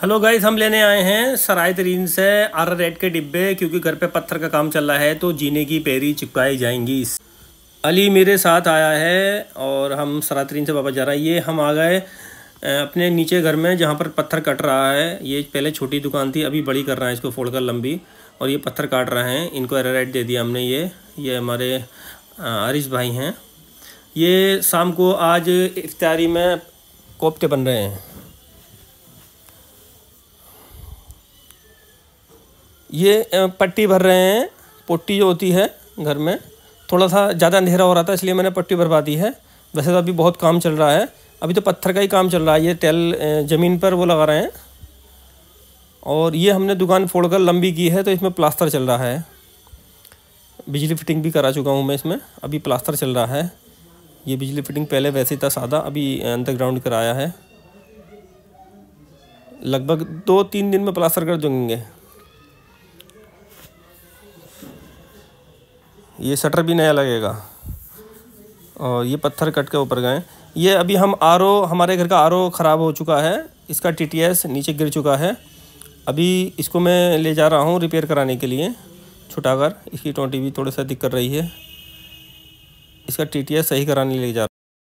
hello guys हम लेने आए हैं सराय तरीन से आर रेड के डिब्बे क्योंकि घर पे पत्थर का काम चल रहा है तो जीने की पैरी चिपकाई जाएंगी इस अली मेरे साथ आया है और हम सराय तरीन से वापस जा रहा है ये हम आ गए अपने नीचे घर में जहाँ पर पत्थर कट रहा है ये पहले छोटी दुकान थी अभी बड़ी कर रहा है इसको फोड़ कर लंबी और ये पत्थर काट रहे हैं इनको रेड दे दिया हमने ये ये हमारे आरिश भाई हैं ये शाम को आज इफ्तारी में कोफ्ते बन रहे हैं ये पट्टी भर रहे हैं पोटी जो होती है घर में थोड़ा सा ज़्यादा अंधेरा हो रहा था इसलिए मैंने पट्टी भरवा दी है वैसे तो अभी बहुत काम चल रहा है अभी तो पत्थर का ही काम चल रहा है ये टेल ज़मीन पर वो लगा रहे हैं और ये हमने दुकान फोड़कर लंबी की है तो इसमें प्लास्टर चल रहा है बिजली फिटिंग भी करा चुका हूँ मैं इसमें अभी प्लास्टर चल रहा है ये बिजली फिटिंग पहले वैसे ही था सादा अभी अंडरग्राउंड कराया है लगभग दो तीन दिन में प्लास्टर कर देंगे ये शटर भी नया लगेगा और ये पत्थर कट के ऊपर गए ये अभी हम आर हमारे घर का आर ख़राब हो चुका है इसका टी नीचे गिर चुका है अभी इसको मैं ले जा रहा हूँ रिपेयर कराने के लिए छुटाकर इसकी टोंटी भी थोड़ा सा दिक्कत रही है इसका टी सही कराने ले जा रहा